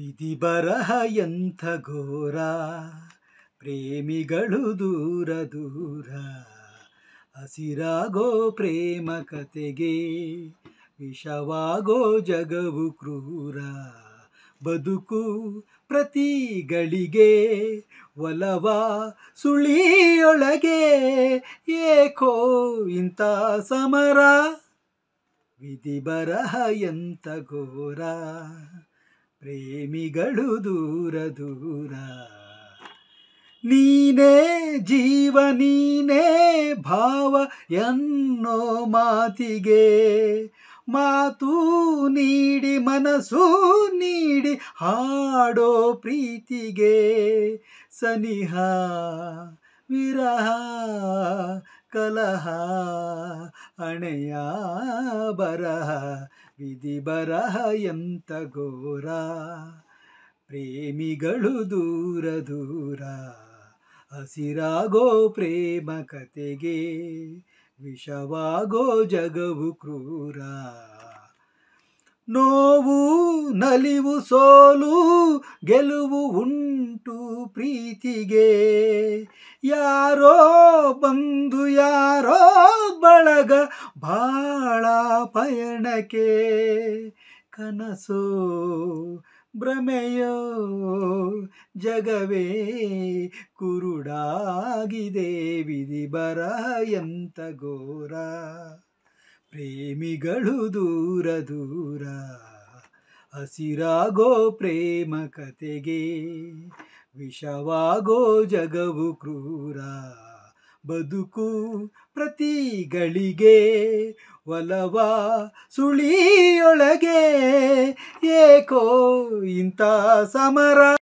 ವಿಧಿ ಬರಹ ಎಂಥ ಘೋರ ಪ್ರೇಮಿಗಳು ದೂರ ದೂರ ಹಸಿರಾಗೋ ಪ್ರೇಮ ಕತೆಗೆ ವಿಷವಾಗೋ ಜಗವು ಕ್ರೂರ ಬದುಕು ಪ್ರತಿ ಗಳಿಗೆ ಒಲವ ಸುಳಿಯೊಳಗೆ ಏಕೋ ಇಂಥ ಸಮರ ವಿಧಿ ಬರಹ ಎಂಥ ಘೋರ ಪ್ರೇಮಿಗಳು ದೂರ ದೂರ ನೀನೇ ಜೀವ ನೀನೇ ಭಾವ ಎನ್ನೋ ಮಾತಿಗೆ ಮಾತು ನೀಡಿ ಮನಸ್ಸು ನೀಡಿ ಹಾಡೋ ಪ್ರೀತಿಗೆ ಸನಿಹ ವಿರಹ ಕಲಹ ಹಣೆಯ ಬರಹ ವಿಧಿ ಬರಹ ಎಂತ ಘೋರ ಪ್ರೇಮಿಗಳು ದೂರ ದೂರ ಹಸಿರಾಗೋ ಪ್ರೇಮ ಕತೆಗೆ ವಿಷವಾಗೋ ಜಗವು ಕ್ರೂರ ನೋವು ನಲಿವು ಸೋಲು ಗೆಲುವು ಉಂಟು ಪ್ರೀತಿಗೆ ಯಾರೋ ಬಂದು ಯಾರೋ ಬಳಗ ಬಾಳ ಪಯಣಕ್ಕೆ ಕನಸು ಭ್ರಮೆಯೋ ಜಗವೇ ಕುರುಡಾಗಿದೆ ವಿಧಿ ಬರ ಎಂತ ಘೋರ ಪ್ರೇಮಿಗಳು ದೂರ ದೂರ ಹಸಿರಾಗೋ ಪ್ರೇಮ ಕತೆಗೆ ವಿಷವಾಗೋ ಜಗವು ಕ್ರೂರ ಬದುಕು ಪ್ರತಿಗಳಿಗೆ ಒಲವ ಸುಳಿಯೊಳಗೆ ಏಕೋ ಇಂಥ ಸಮರ